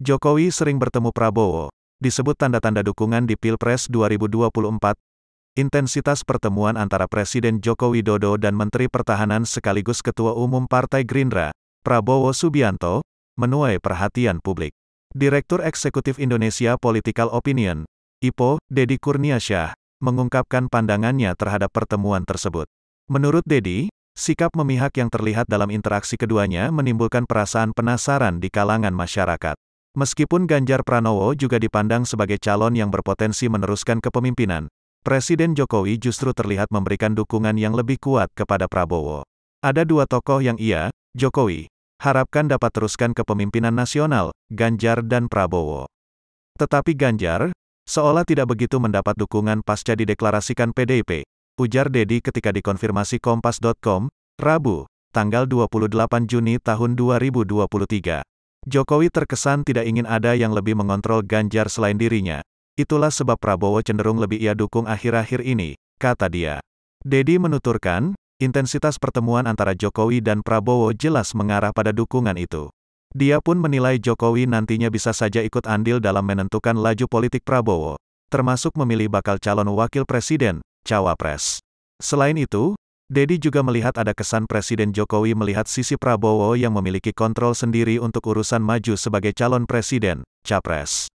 Jokowi sering bertemu Prabowo, disebut tanda-tanda dukungan di Pilpres 2024. Intensitas pertemuan antara Presiden Joko Widodo dan Menteri Pertahanan sekaligus Ketua Umum Partai Gerindra, Prabowo Subianto, menuai perhatian publik. Direktur Eksekutif Indonesia Political Opinion, IPO, Dedi Kurniasyah, mengungkapkan pandangannya terhadap pertemuan tersebut. Menurut Dedi, sikap memihak yang terlihat dalam interaksi keduanya menimbulkan perasaan penasaran di kalangan masyarakat. Meskipun Ganjar Pranowo juga dipandang sebagai calon yang berpotensi meneruskan kepemimpinan, Presiden Jokowi justru terlihat memberikan dukungan yang lebih kuat kepada Prabowo. Ada dua tokoh yang ia, Jokowi, harapkan dapat teruskan kepemimpinan nasional, Ganjar dan Prabowo. Tetapi Ganjar, seolah tidak begitu mendapat dukungan pasca dideklarasikan PDIP, ujar Dedi ketika dikonfirmasi Kompas.com, Rabu, tanggal 28 Juni tahun 2023. Jokowi terkesan tidak ingin ada yang lebih mengontrol Ganjar selain dirinya. Itulah sebab Prabowo cenderung lebih ia dukung akhir-akhir ini, kata dia. Dedi menuturkan, intensitas pertemuan antara Jokowi dan Prabowo jelas mengarah pada dukungan itu. Dia pun menilai Jokowi nantinya bisa saja ikut andil dalam menentukan laju politik Prabowo, termasuk memilih bakal calon wakil presiden, cawapres. Selain itu, Dedi juga melihat ada kesan Presiden Jokowi melihat sisi Prabowo yang memiliki kontrol sendiri untuk urusan maju sebagai calon presiden, Capres.